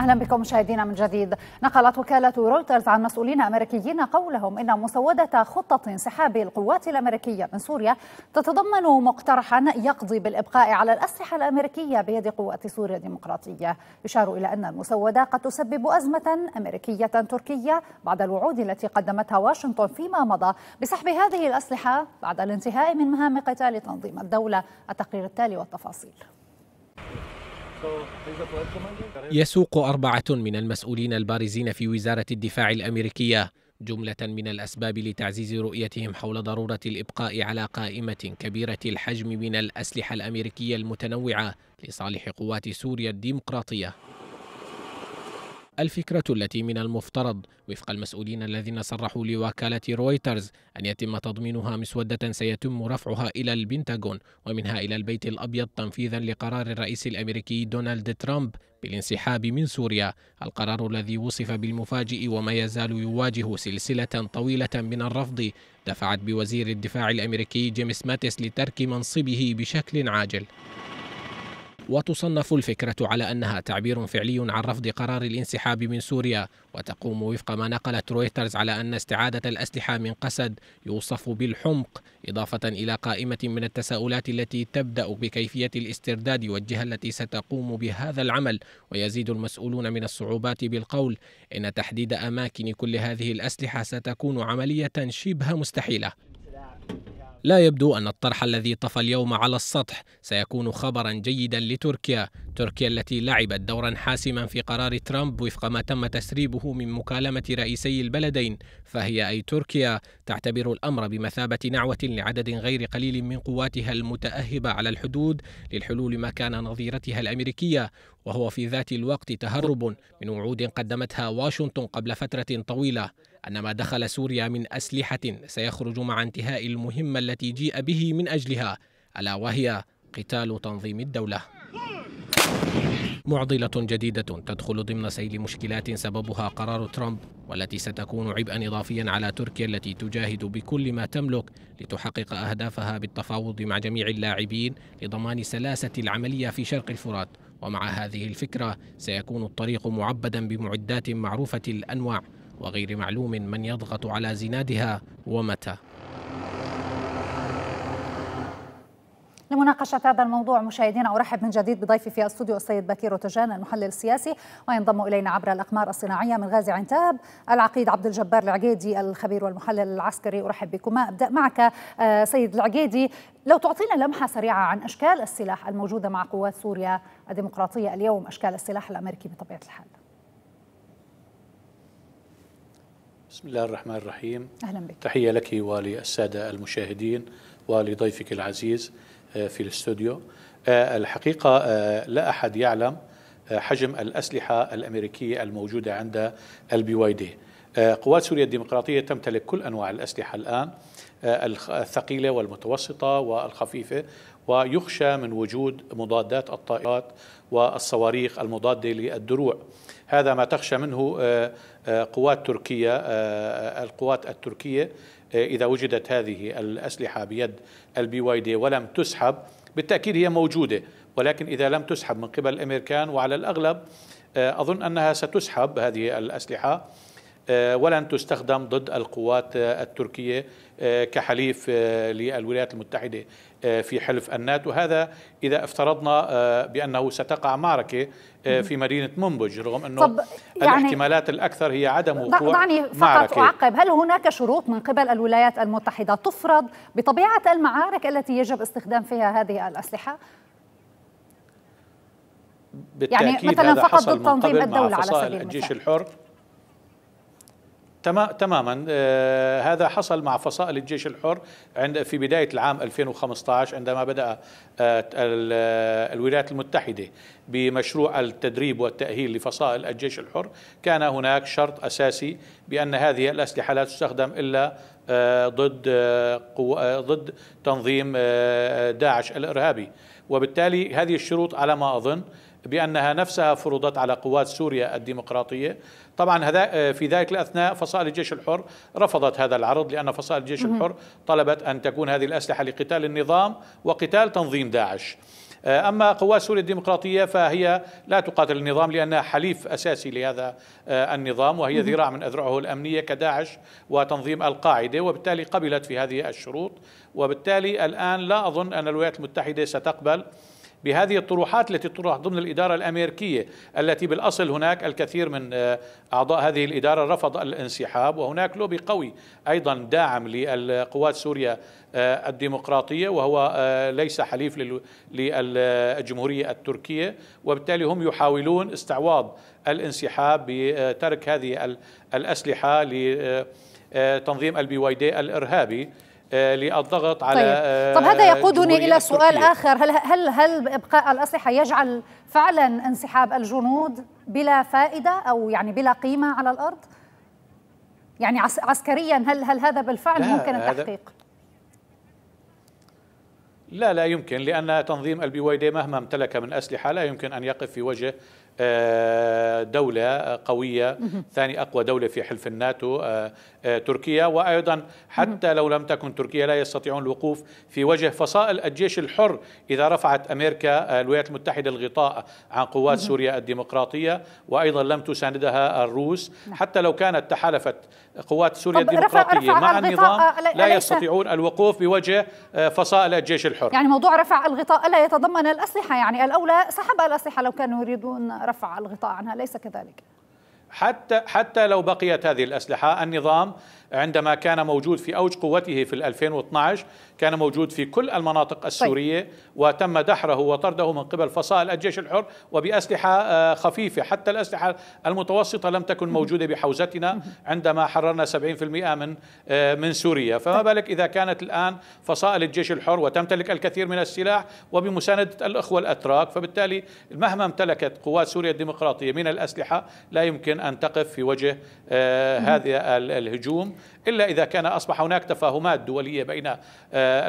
اهلا بكم مشاهدينا من جديد نقلت وكاله رويترز عن مسؤولين امريكيين قولهم ان مسوده خطه انسحاب القوات الامريكيه من سوريا تتضمن مقترحا يقضي بالابقاء على الاسلحه الامريكيه بيد قوات سوريا الديمقراطيه يشار الى ان المسوده قد تسبب ازمه امريكيه تركيه بعد الوعود التي قدمتها واشنطن فيما مضى بسحب هذه الاسلحه بعد الانتهاء من مهام قتال تنظيم الدوله التقرير التالي والتفاصيل يسوق أربعة من المسؤولين البارزين في وزارة الدفاع الأمريكية جملة من الأسباب لتعزيز رؤيتهم حول ضرورة الإبقاء على قائمة كبيرة الحجم من الأسلحة الأمريكية المتنوعة لصالح قوات سوريا الديمقراطية الفكرة التي من المفترض وفق المسؤولين الذين صرحوا لوكالة رويترز أن يتم تضمينها مسودة سيتم رفعها إلى البنتاغون ومنها إلى البيت الأبيض تنفيذا لقرار الرئيس الأمريكي دونالد ترامب بالانسحاب من سوريا القرار الذي وصف بالمفاجئ وما يزال يواجه سلسلة طويلة من الرفض دفعت بوزير الدفاع الأمريكي جيمس ماتيس لترك منصبه بشكل عاجل وتصنف الفكرة على أنها تعبير فعلي عن رفض قرار الانسحاب من سوريا وتقوم وفق ما نقلت رويترز على أن استعادة الأسلحة من قسد يوصف بالحمق إضافة إلى قائمة من التساؤلات التي تبدأ بكيفية الاسترداد والجهة التي ستقوم بهذا العمل ويزيد المسؤولون من الصعوبات بالقول إن تحديد أماكن كل هذه الأسلحة ستكون عملية شبه مستحيلة لا يبدو أن الطرح الذي طفى اليوم على السطح سيكون خبرا جيدا لتركيا تركيا التي لعبت دورا حاسما في قرار ترامب وفق ما تم تسريبه من مكالمة رئيسي البلدين فهي أي تركيا تعتبر الأمر بمثابة نعوة لعدد غير قليل من قواتها المتأهبة على الحدود للحلول مكان نظيرتها الأمريكية وهو في ذات الوقت تهرب من وعود قدمتها واشنطن قبل فترة طويلة أن ما دخل سوريا من أسلحة سيخرج مع انتهاء المهمة التي جيء به من أجلها ألا وهي قتال تنظيم الدولة معضلة جديدة تدخل ضمن سيل مشكلات سببها قرار ترامب والتي ستكون عبئا إضافيا على تركيا التي تجاهد بكل ما تملك لتحقق أهدافها بالتفاوض مع جميع اللاعبين لضمان سلاسة العملية في شرق الفرات ومع هذه الفكرة سيكون الطريق معبدا بمعدات معروفة الأنواع وغير معلوم من يضغط على زنادها ومتى لمناقشة هذا الموضوع مشاهدينا أرحب من جديد بضيفي في الاستوديو السيد بكير وتجان المحلل السياسي وينضم إلينا عبر الأقمار الصناعية من غازي عنتاب العقيد عبد الجبار العقيدي الخبير والمحلل العسكري أرحب بكما أبدأ معك آه، سيد العقيدي لو تعطينا لمحة سريعة عن أشكال السلاح الموجودة مع قوات سوريا الديمقراطية اليوم أشكال السلاح الأمريكي بطبيعة الحال بسم الله الرحمن الرحيم أهلا بك تحية لك وللسادة المشاهدين ولضيفك العزيز آه، في الاستوديو آه، الحقيقة آه، لا أحد يعلم حجم الأسلحة الأمريكية الموجودة عند البي واي دي قوات سوريا الديمقراطية تمتلك كل أنواع الأسلحة الآن الثقيلة والمتوسطة والخفيفة ويخشى من وجود مضادات الطائرات والصواريخ المضادة للدروع هذا ما تخشى منه آه، قوات تركيا آه، آه، القوات التركية إذا وجدت هذه الأسلحة بيد البي واي دي ولم تسحب بالتأكيد هي موجودة ولكن إذا لم تسحب من قبل الأمريكان وعلى الأغلب أظن أنها ستسحب هذه الأسلحة آه، ولن تستخدم ضد القوات آه، التركية آه، كحليف للولايات المتحدة في حلف الناتو هذا إذا افترضنا بأنه ستقع معركة في مدينة منبج رغم أنه طب يعني الاحتمالات الأكثر هي عدم وقوع دعني فقط معركة. أعقب هل هناك شروط من قبل الولايات المتحدة تفرض بطبيعة المعارك التي يجب استخدام فيها هذه الأسلحة؟ بالتأكيد يعني مثلا هذا فقط ضد تنظيم الدولة على سبيل المثال الجيش الحر تماما آه، هذا حصل مع فصائل الجيش الحر عند في بداية العام 2015 عندما بدأ آه، آه، الولايات المتحدة بمشروع التدريب والتأهيل لفصائل الجيش الحر كان هناك شرط أساسي بأن هذه الأسلحة لا تستخدم إلا ضد قو... ضد تنظيم داعش الإرهابي وبالتالي هذه الشروط على ما أظن بأنها نفسها فرضت على قوات سوريا الديمقراطية طبعا هذا في ذلك الأثناء فصائل الجيش الحر رفضت هذا العرض لأن فصائل الجيش الحر طلبت أن تكون هذه الأسلحة لقتال النظام وقتال تنظيم داعش آه، أما قوات سوريا الديمقراطية فهي لا تقاتل النظام لأنها حليف أساسي لهذا آه، النظام وهي ذراع من أذرعه الأمنية كداعش وتنظيم القاعدة وبالتالي قبلت في هذه الشروط وبالتالي الآن لا أظن أن الولايات المتحدة ستقبل بهذه الطروحات التي تطرح ضمن الإدارة الأمريكية التي بالأصل هناك الكثير من آه، أعضاء هذه الإدارة رفض الانسحاب وهناك لوبي قوي أيضا داعم للقوات سوريا آه، الديمقراطية وهو آه، ليس حليف للجمهورية التركية وبالتالي هم يحاولون استعواض الانسحاب بترك هذه الأسلحة لتنظيم البي واي دي الإرهابي آه، للضغط على طيب. آه، طب هذا يقودني الى سؤال التركية. اخر هل هل هل ابقاء الاسلحه يجعل فعلا انسحاب الجنود بلا فائده او يعني بلا قيمه على الارض يعني عسكريا هل هل هذا بالفعل ممكن التحقيق لا لا يمكن لأن تنظيم البي واي دي مهما امتلك من أسلحة لا يمكن أن يقف في وجه آه، دولة قوية ثاني أقوى دولة في حلف الناتو آه، آه، تركيا وأيضا حتى لو لم تكن تركيا لا يستطيعون الوقوف في وجه فصائل الجيش الحر إذا رفعت أمريكا الولايات المتحدة الغطاء عن قوات سوريا الديمقراطية وأيضا لم تساندها الروس نعم. حتى لو كانت تحالفت قوات سوريا الديمقراطية رفع رفع مع النظام لا يستطيعون الوقوف بوجه فصائل الجيش الحر يعني موضوع رفع الغطاء لا يتضمن الأسلحة يعني الأولى سحب الأسلحة لو كانوا يريدون رفع الغطاء عنها ليس كذلك حتى حتى لو بقيت هذه الاسلحه النظام عندما كان موجود في أوج قوته في 2012 كان موجود في كل المناطق طيب. السورية طيب. وتم دحره وطرده من قبل فصائل الجيش الحر وبأسلحة آه، خفيفة حتى الأسلحة المتوسطة لم تكن موجودة بحوزتنا عندما حررنا 70% من آه، من سوريا فما طيب. بالك إذا كانت الآن فصائل الجيش الحر وتمتلك الكثير من السلاح وبمساندة الأخوة الأتراك فبالتالي مهما امتلكت قوات سوريا الديمقراطية من الأسلحة لا يمكن أن تقف في وجه آه، هذا الهجوم إلا إذا كان أصبح هناك تفاهمات دولية بين آه،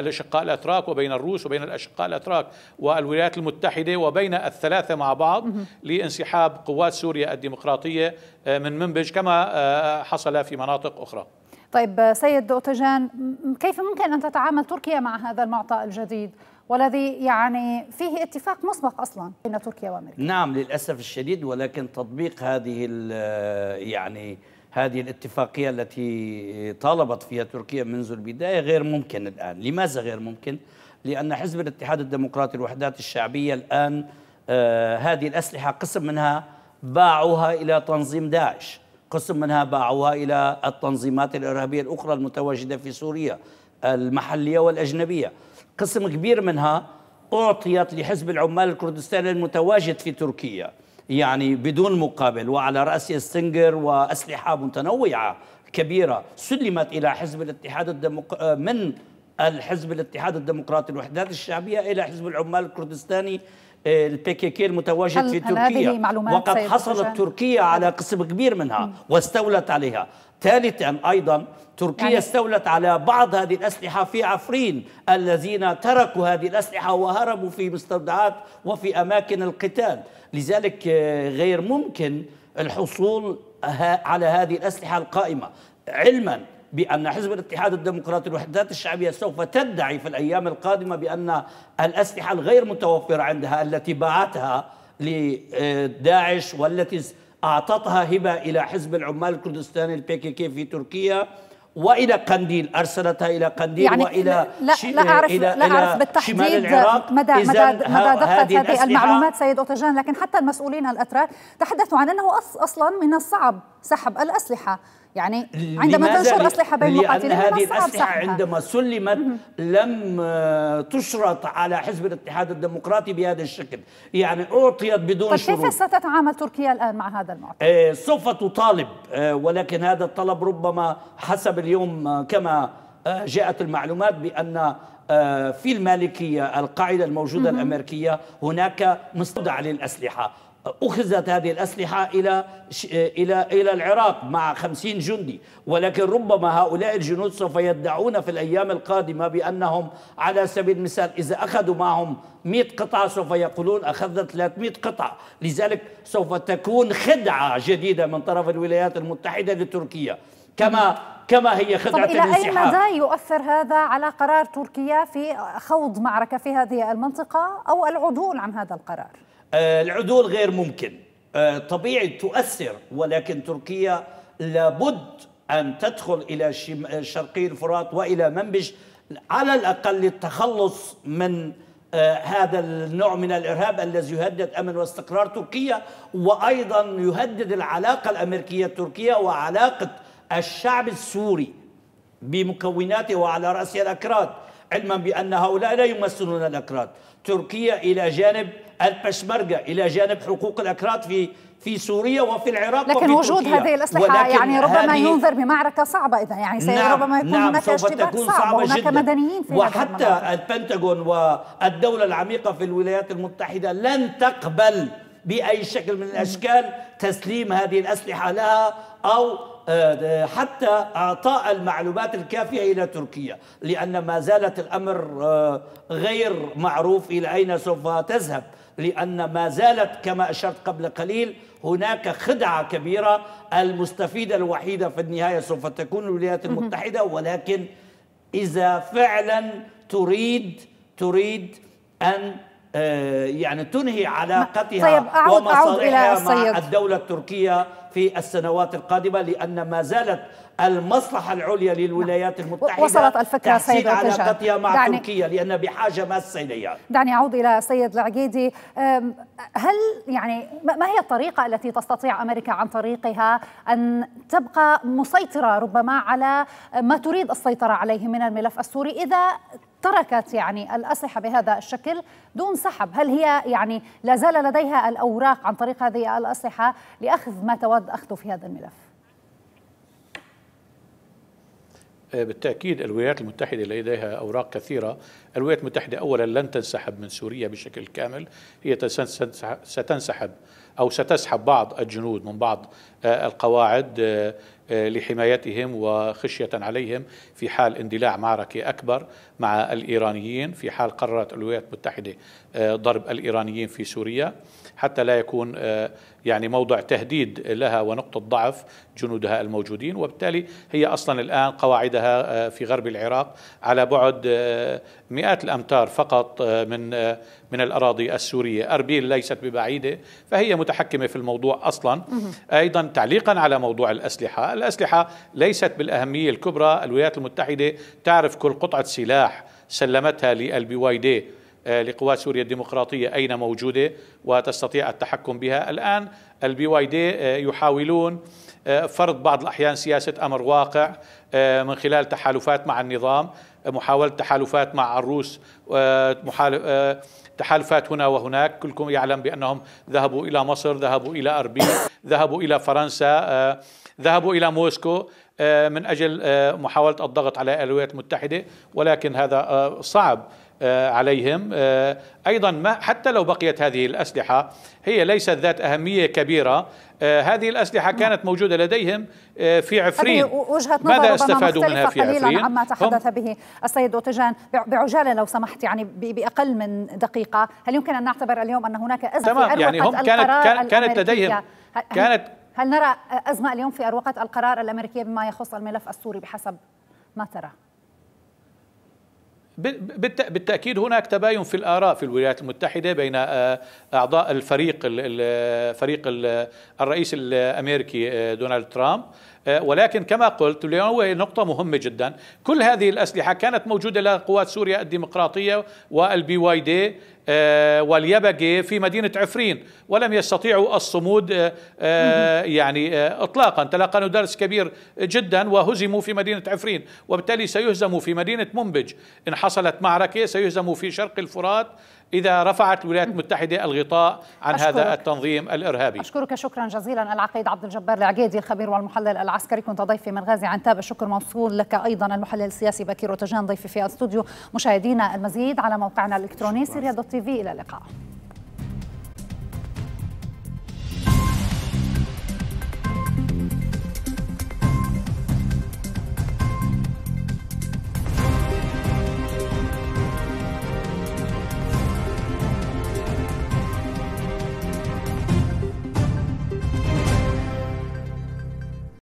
الأشقاء الأتراك وبين الروس وبين الأشقاء الأتراك والولايات المتحدة وبين الثلاثة مع بعض لانسحاب قوات سوريا الديمقراطية آه، من منبج كما آه، حصل في مناطق أخرى طيب سيد أوتجان كيف ممكن أن تتعامل تركيا مع هذا المعطى الجديد والذي يعني فيه اتفاق مسبق اصلا بين تركيا وامريكا نعم للاسف الشديد ولكن تطبيق هذه يعني هذه الاتفاقية التي طالبت فيها تركيا منذ البداية غير ممكن الآن لماذا غير ممكن؟ لأن حزب الاتحاد الديمقراطي الوحدات الشعبية الآن آه هذه الأسلحة قسم منها باعوها إلى تنظيم داعش قسم منها باعوها إلى التنظيمات الإرهابية الأخرى المتواجدة في سوريا المحلية والأجنبية قسم كبير منها أعطيت لحزب العمال الكردستاني المتواجد في تركيا يعني بدون مقابل وعلى رأس ستنجر وأسلحة متنوعة كبيرة سلمت إلى حزب الاتحاد الديمق... من الحزب الاتحاد الديمقراطي الوحدات الشعبية إلى حزب العمال الكردستاني البي كي كي المتواجد في تركيا وقد حصلت تركيا على قسم كبير منها مم. واستولت عليها ثالثا ايضا تركيا يعني استولت على بعض هذه الاسلحه في عفرين الذين تركوا هذه الاسلحه وهربوا في مستودعات وفي اماكن القتال لذلك آه، غير ممكن الحصول على هذه الاسلحه القائمه علما بأن حزب الاتحاد الديمقراطي الوحدات الشعبية سوف تدعي في الأيام القادمة بأن الأسلحة الغير متوفرة عندها التي باعتها لداعش والتي أعطتها هبة إلى حزب العمال الكردستاني كي في تركيا والى قنديل ارسلتها الى قنديل يعني والى لا شي... لا اعرف إلى لا اعرف بالتحديد مدى مدى مدى دقه هذه المعلومات سيد اوتجان لكن حتى المسؤولين الاتراك تحدثوا عن انه اصلا من الصعب سحب الاسلحه يعني عندما تنشر أسلحة بين مقاتلين هذه الأسلحة عندما سلمت لم آه، تشرط على حزب الاتحاد الديمقراطي بهذا الشكل يعني أعطيت بدون طيب شروط كيف ستتعامل تركيا الآن مع هذا المعتقل؟ آه، سوف تطالب آه، ولكن هذا الطلب ربما حسب اليوم كما جاءت المعلومات بأن في المالكية القاعدة الموجودة الأمريكية هناك مستودع للأسلحة أخذت هذه الأسلحة إلى إلى إلى العراق مع خمسين جندي ولكن ربما هؤلاء الجنود سوف يدعون في الأيام القادمة بأنهم على سبيل المثال إذا أخذوا معهم 100 قطعة سوف يقولون أخذنا 300 قطعة لذلك سوف تكون خدعة جديدة من طرف الولايات المتحدة لتركيا كما كما هي خدعة طب إلى الانسحاب أي مدى يؤثر هذا على قرار تركيا في خوض معركة في هذه المنطقة أو العدول عن هذا القرار؟ آه، العدول غير ممكن آه، طبيعي تؤثر ولكن تركيا لابد أن تدخل إلى شرقي الفرات وإلى منبج على الأقل للتخلص من آه، هذا النوع من الارهاب الذي يهدد امن واستقرار تركيا وايضا يهدد العلاقه الامريكيه التركيه وعلاقه الشعب السوري بمكوناته وعلى راسها الاكراد علما بان هؤلاء لا يمثلون الاكراد تركيا إلى جانب البشمركة إلى جانب حقوق الأكراد في في سوريا وفي العراق لكن وفي وجود تركيا. هذه الأسلحة يعني ربما ينذر بمعركة صعبة إذا يعني نعم ربما نعم، يكون نعم هناك سوف تكون صعبة, صعبة هناك جدا مدنيين في وحتى البنتاغون والدولة العميقة في الولايات المتحدة لن تقبل بأي شكل من الأشكال تسليم هذه الأسلحة لها أو آه، حتى اعطاء المعلومات الكافيه الى تركيا لان ما زالت الامر آه، غير معروف الى اين سوف تذهب لان ما زالت كما اشرت قبل قليل هناك خدعه كبيره المستفيده الوحيده في النهايه سوف تكون الولايات المتحده ولكن اذا فعلا تريد تريد ان آه، يعني تنهي علاقتها طيب أعود ومصالحها أعود مع الدولة التركية في السنوات القادمة لأن ما زالت المصلحة العليا للولايات نعم. المتحدة وصلت الفكرة سيد علاقتها مع دعني تركيا لأنها بحاجة ماسة إليها دعني أعود إلى سيد العقيدي هل يعني ما هي الطريقة التي تستطيع أمريكا عن طريقها أن تبقى مسيطرة ربما على ما تريد السيطرة عليه من الملف السوري إذا تركت يعني الأسلحة بهذا الشكل دون سحب هل هي يعني لا زال لديها الأوراق عن طريق هذه الأسلحة لأخذ ما تود أخذه في هذا الملف؟ آه، بالتأكيد الولايات المتحدة لديها أوراق كثيرة الولايات المتحدة أولا لن تنسحب من سوريا بشكل كامل هي ستنسحب أو ستسحب بعض الجنود من بعض آه، القواعد آه، لحمايتهم وخشية عليهم في حال اندلاع معركة أكبر مع الإيرانيين في حال قررت الولايات المتحدة آه، ضرب الإيرانيين في سوريا حتى لا يكون آه، يعني موضع تهديد لها ونقطة ضعف جنودها الموجودين وبالتالي هي أصلا الآن قواعدها آه، في غرب العراق على بعد مئات الأمتار فقط من من الأراضي السورية أربيل ليست ببعيدة فهي متحكمة في الموضوع أصلا أيضا تعليقا على موضوع الأسلحة الأسلحة ليست بالأهمية الكبرى الولايات المتحدة تعرف كل قطعة سلاح سلمتها للبي واي آه، دي لقوات سوريا الديمقراطية أين موجودة وتستطيع التحكم بها الآن البي واي آه، دي يحاولون آه، فرض بعض الأحيان سياسة أمر واقع من خلال تحالفات مع النظام محاولة تحالفات مع الروس تحالفات هنا وهناك كلكم يعلم بأنهم ذهبوا إلى مصر ذهبوا إلى أربيل ذهبوا إلى فرنسا آه، ذهبوا إلى موسكو آه، من أجل آه، محاولة الضغط على الولايات المتحدة ولكن هذا صعب آه، عليهم آه، ايضا ما حتى لو بقيت هذه الاسلحه هي ليست ذات اهميه كبيره آه، هذه الاسلحه نعم. كانت موجوده لديهم في عفرين وجهه نظر ماذا استفادوا منها في عفرين عما تحدث به السيد اوتجان بعجاله لو سمحت يعني باقل من دقيقه هل يمكن ان نعتبر اليوم ان هناك ازمه تمام يعني هم كانت كانت لديهم كانت هل نرى ازمه اليوم في اروقه القرار الامريكيه بما يخص الملف السوري بحسب ما ترى؟ بالتأكيد هناك تباين في الآراء في الولايات المتحدة بين آه، أعضاء الفريق الفريق الرئيس الأمريكي آه، دونالد ترامب آه، ولكن كما قلت اليوم هي نقطة مهمة جدا كل هذه الأسلحة كانت موجودة لقوات سوريا الديمقراطية والبي واي آه، دي واليبقي في مدينة عفرين ولم يستطيعوا الصمود آه، يعني اطلاقا تلقنوا درس كبير جدا وهزموا في مدينة عفرين وبالتالي سيهزموا في مدينة منبج إن حصلت معركة سيهزموا في شرق الفرات إذا رفعت الولايات المتحدة الغطاء عن أشكرك. هذا التنظيم الإرهابي أشكرك شكرا جزيلا العقيد عبد الجبار العقيدي الخبير والمحلل العسكري كنت ضيفي من غازي عنتاب الشكر موصول لك أيضا المحلل السياسي بكير وتجان ضيفي في الاستوديو مشاهدينا المزيد على موقعنا الإلكتروني سوريا دوت تي في إلى اللقاء